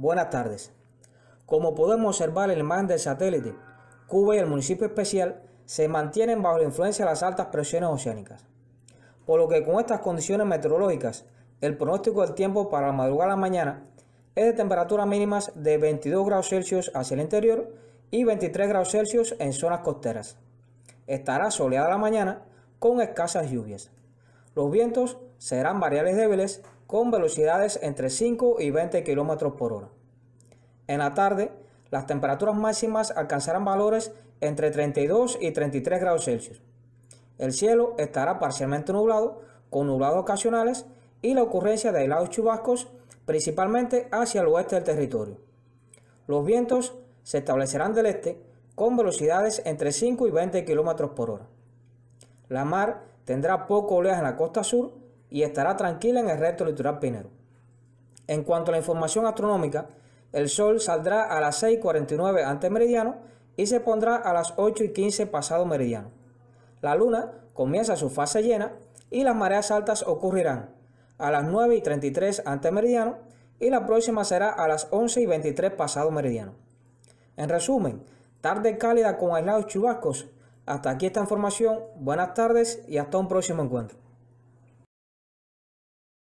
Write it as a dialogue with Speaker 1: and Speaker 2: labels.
Speaker 1: Buenas tardes. Como podemos observar en el imagen del satélite, Cuba y el municipio especial se mantienen bajo la influencia de las altas presiones oceánicas. Por lo que con estas condiciones meteorológicas, el pronóstico del tiempo para la madrugada la mañana es de temperaturas mínimas de 22 grados Celsius hacia el interior y 23 grados Celsius en zonas costeras. Estará soleada la mañana con escasas lluvias. Los vientos serán variables débiles con velocidades entre 5 y 20 km por hora. En la tarde, las temperaturas máximas alcanzarán valores entre 32 y 33 grados Celsius. El cielo estará parcialmente nublado, con nublados ocasionales y la ocurrencia de helados chubascos, principalmente hacia el oeste del territorio. Los vientos se establecerán del este con velocidades entre 5 y 20 km por hora. La mar tendrá poco oleaje en la costa sur y estará tranquila en el resto litoral pinero. En cuanto a la información astronómica, el Sol saldrá a las 6.49 antes meridiano y se pondrá a las 8.15 pasado meridiano. La Luna comienza su fase llena y las mareas altas ocurrirán a las 9.33 antes meridiano y la próxima será a las 11.23 pasado meridiano. En resumen, tarde cálida con aislados chubascos. Hasta aquí esta información, buenas tardes y hasta un próximo encuentro.